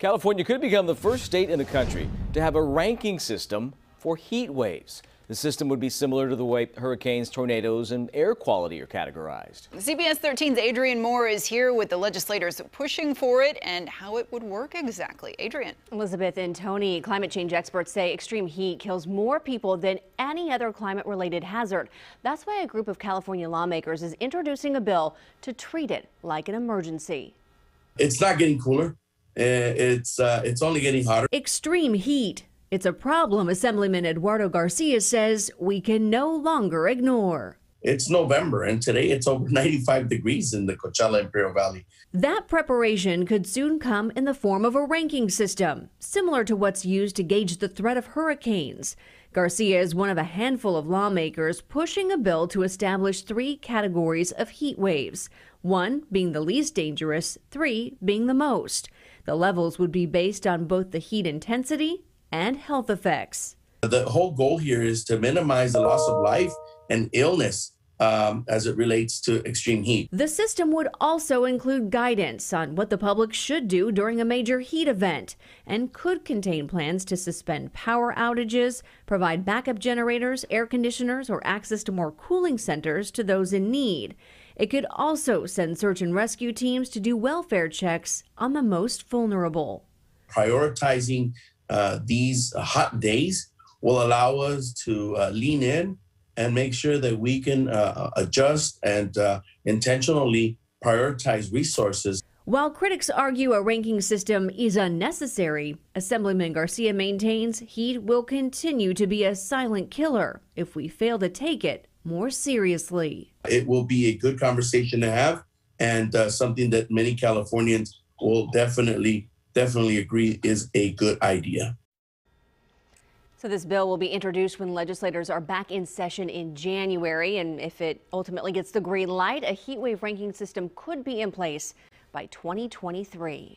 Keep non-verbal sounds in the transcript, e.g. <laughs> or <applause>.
California could become the first state in the country to have a ranking system for heat waves. The system would be similar to the way hurricanes, tornadoes, and air quality are categorized. CBS 13's Adrian Moore is here with the legislators pushing for it and how it would work exactly. Adrian. Elizabeth and Tony, climate change experts say extreme heat kills more people than any other climate related hazard. That's why a group of California lawmakers is introducing a bill to treat it like an emergency. It's not getting cooler. Eh, it's uh, it's only getting hotter. Extreme heat. It's a problem Assemblyman Eduardo Garcia says we can no longer ignore. It's November, and today it's over <laughs> 95 degrees in the Coachella Imperial Valley. That preparation could soon come in the form of a ranking system, similar to what's used to gauge the threat of hurricanes. Garcia is one of a handful of lawmakers pushing a bill to establish three categories of heat waves one being the least dangerous, three being the most. The levels would be based on both the heat intensity and health effects. The whole goal here is to minimize the loss of life and illness um, as it relates to extreme heat. The system would also include guidance on what the public should do during a major heat event and could contain plans to suspend power outages, provide backup generators, air conditioners, or access to more cooling centers to those in need. It could also send search and rescue teams to do welfare checks on the most vulnerable. Prioritizing uh, these hot days will allow us to uh, lean in and make sure that we can uh, uh, adjust and uh, intentionally prioritize resources. While critics argue a ranking system is unnecessary, Assemblyman Garcia maintains heat will continue to be a silent killer if we fail to take it more seriously. It will be a good conversation to have and uh, something that many Californians will definitely, definitely agree is a good idea. So this bill will be introduced when legislators are back in session in January. And if it ultimately gets the green light, a heat wave ranking system could be in place by 2023.